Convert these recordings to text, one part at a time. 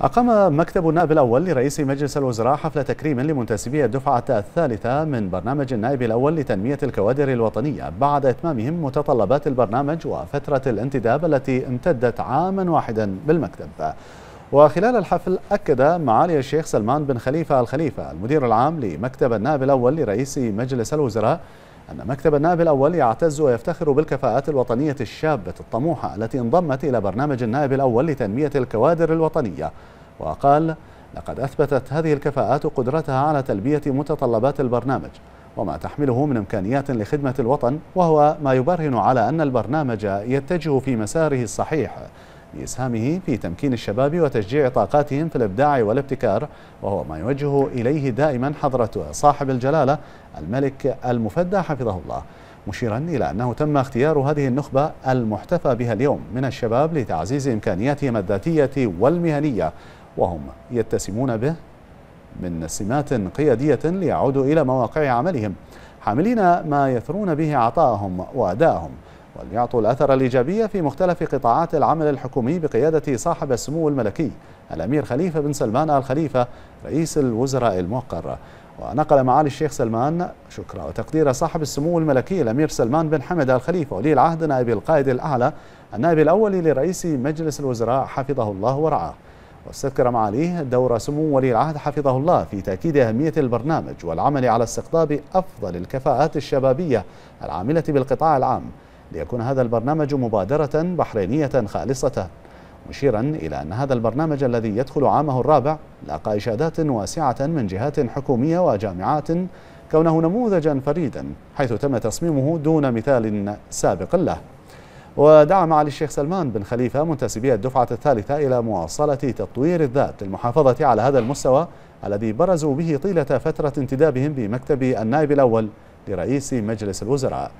أقام مكتب النائب الأول لرئيس مجلس الوزراء حفل تكريم لمنتسبي الدفعة الثالثة من برنامج النائب الأول لتنمية الكوادر الوطنية بعد إتمامهم متطلبات البرنامج وفترة الانتداب التي امتدت عاما واحدا بالمكتب وخلال الحفل أكد معالي الشيخ سلمان بن خليفة الخليفة المدير العام لمكتب النائب الأول لرئيس مجلس الوزراء أن مكتب النائب الأول يعتز ويفتخر بالكفاءات الوطنية الشابة الطموحة التي انضمت إلى برنامج النائب الأول لتنمية الكوادر الوطنية وقال لقد أثبتت هذه الكفاءات قدرتها على تلبية متطلبات البرنامج وما تحمله من إمكانيات لخدمة الوطن وهو ما يبرهن على أن البرنامج يتجه في مساره الصحيح بإسهامه في تمكين الشباب وتشجيع طاقاتهم في الإبداع والابتكار وهو ما يوجه إليه دائما حضرة صاحب الجلالة الملك المفدى حفظه الله مشيرا إلى أنه تم اختيار هذه النخبة المحتفى بها اليوم من الشباب لتعزيز إمكانياتهم الذاتية والمهنية وهم يتسمون به من سمات قيادية ليعودوا إلى مواقع عملهم حاملين ما يثرون به عطاءهم وأدائهم وليعطوا الأثر الإيجابي في مختلف قطاعات العمل الحكومي بقيادة صاحب السمو الملكي الأمير خليفة بن سلمان آل خليفة رئيس الوزراء الموقر ونقل معالي الشيخ سلمان شكرا وتقدير صاحب السمو الملكي الأمير سلمان بن حمد آل خليفة ولي العهد نائب القائد الأعلى النائب الأول لرئيس مجلس الوزراء حفظه الله ورعاه واستذكر معاليه دور سمو ولي العهد حفظه الله في تأكيد أهمية البرنامج والعمل على استقطاب أفضل الكفاءات الشبابية العاملة بالقطاع العام ليكون هذا البرنامج مبادرة بحرينية خالصة مشيرا إلى أن هذا البرنامج الذي يدخل عامه الرابع لاقى إشادات واسعة من جهات حكومية وجامعات كونه نموذجا فريدا حيث تم تصميمه دون مثال سابق له ودعا معالي الشيخ سلمان بن خليفة منتسبي الدفعة الثالثة إلى مواصلة تطوير الذات للمحافظة على هذا المستوى الذي برزوا به طيلة فترة انتدابهم بمكتب النائب الأول لرئيس مجلس الوزراء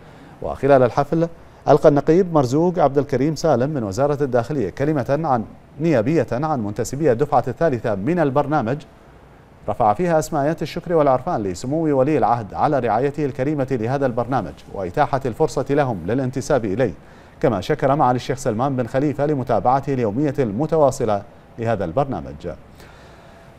وخلال الحفل ألقى النقيب مرزوق عبد الكريم سالم من وزارة الداخلية كلمة عن نيابية عن منتسبي الدفعة الثالثة من البرنامج رفع فيها أسمايات الشكر والعرفان لسمو ولي العهد على رعايته الكريمة لهذا البرنامج وإتاحة الفرصة لهم للانتساب إليه كما شكر معالي الشيخ سلمان بن خليفة لمتابعته اليومية المتواصلة لهذا البرنامج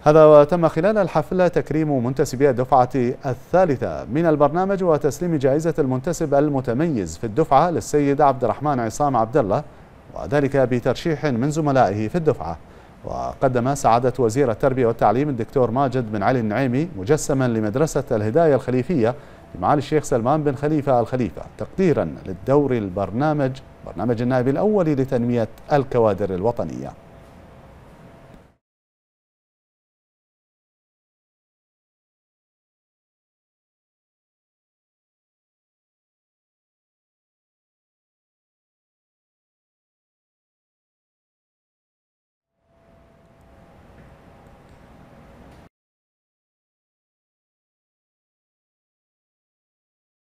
هذا وتم خلال الحفلة تكريم منتسبي الدفعة الثالثة من البرنامج وتسليم جائزة المنتسب المتميز في الدفعة للسيد عبد الرحمن عصام عبد الله وذلك بترشيح من زملائه في الدفعة وقدم سعادة وزير التربية والتعليم الدكتور ماجد بن علي النعيمي مجسما لمدرسة الهداية الخليفية لمعالي الشيخ سلمان بن خليفة الخليفة تقديرا للدور البرنامج برنامج النائب الأول لتنمية الكوادر الوطنية